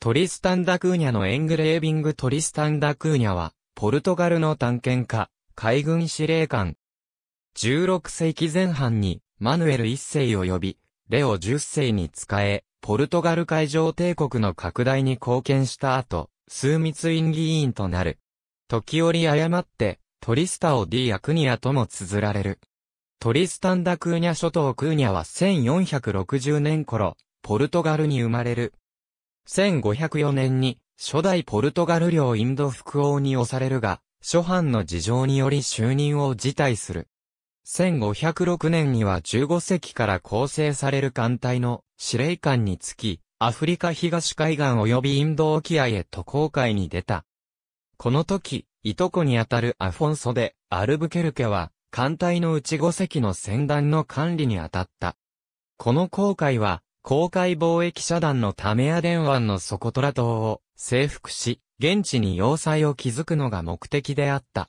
トリスタン・ダ・クーニャのエングレービングトリスタン・ダ・クーニャは、ポルトガルの探検家、海軍司令官。16世紀前半に、マヌエル1世を呼び、レオ10世に仕え、ポルトガル海上帝国の拡大に貢献した後、枢密院議員となる。時折誤って、トリスタをディ・アクニアとも綴られる。トリスタン・ダ・クーニャ諸島クーニャは1460年頃、ポルトガルに生まれる。1504年に初代ポルトガル領インド副王に押されるが、諸藩の事情により就任を辞退する。1506年には15隻から構成される艦隊の司令官につき、アフリカ東海岸及びインド沖合へ渡航海に出た。この時、いとこにあたるアフォンソで、アルブケルケは、艦隊のうち5隻の船団の管理に当たった。この航海は、公海貿易社団のためや電話のソコトラ島を征服し、現地に要塞を築くのが目的であった。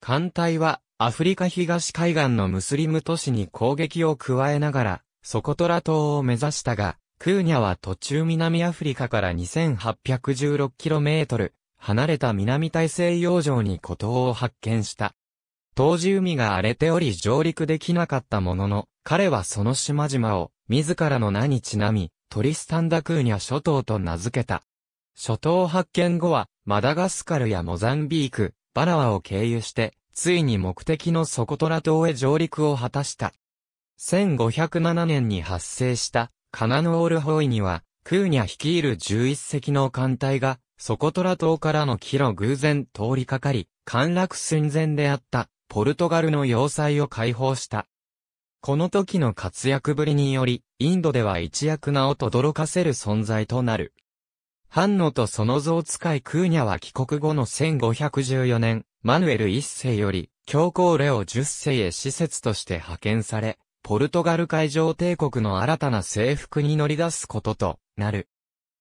艦隊はアフリカ東海岸のムスリム都市に攻撃を加えながら、ソコトラ島を目指したが、クーニャは途中南アフリカから 2816km 離れた南大西洋上に孤島を発見した。当時海が荒れており上陸できなかったものの、彼はその島々を自らの名にちなみ、トリスタンダクーニャ諸島と名付けた。諸島発見後は、マダガスカルやモザンビーク、バラワを経由して、ついに目的のソコトラ島へ上陸を果たした。1507年に発生したカナノール包囲には、クーニャ率いる11隻の艦隊が、ソコトラ島からの帰路偶然通りかかり、陥落寸前であった、ポルトガルの要塞を解放した。この時の活躍ぶりにより、インドでは一躍名を轟かせる存在となる。ハンノとその像使いクーニャは帰国後の1514年、マヌエル一世より、教皇レオ10世へ施設として派遣され、ポルトガル海上帝国の新たな征服に乗り出すこととなる。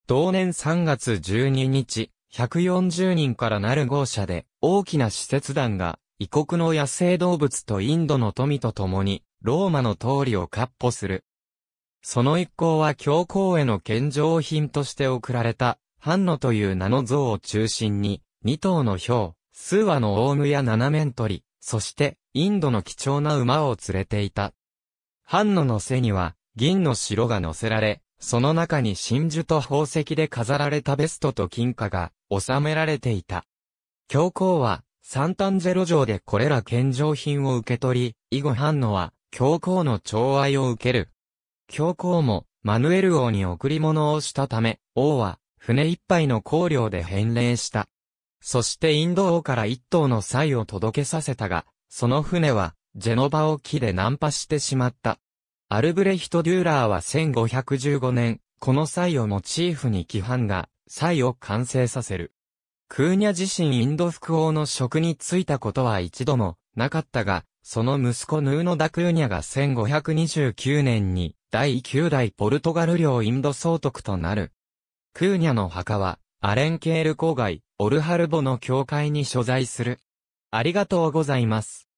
同年3月12日、140人からなる豪車で、大きな施設団が、異国の野生動物とインドの富と共に、ローマの通りを割歩する。その一行は教皇への献上品として贈られた、ハンノという名の像を中心に、二頭の豹、数羽のオウムや七面鳥、そして、インドの貴重な馬を連れていた。ハンノの背には、銀の城が乗せられ、その中に真珠と宝石で飾られたベストと金貨が収められていた。教皇は、サンタンジェロ城でこれら献上品を受け取り、以後ハンノは、教皇の寵愛を受ける。教皇も、マヌエル王に贈り物をしたため、王は、船一杯の香料で返礼した。そしてインド王から一頭の祭を届けさせたが、その船は、ジェノバ沖で難破してしまった。アルブレヒト・デューラーは1515年、この祭をモチーフに規範が、祭を完成させる。クーニャ自身インド副王の職に就いたことは一度もなかったが、その息子ヌーノ・ダ・クーニャが1529年に第9代ポルトガル領インド総督となる。クーニャの墓は、アレンケール郊外、オルハルボの教会に所在する。ありがとうございます。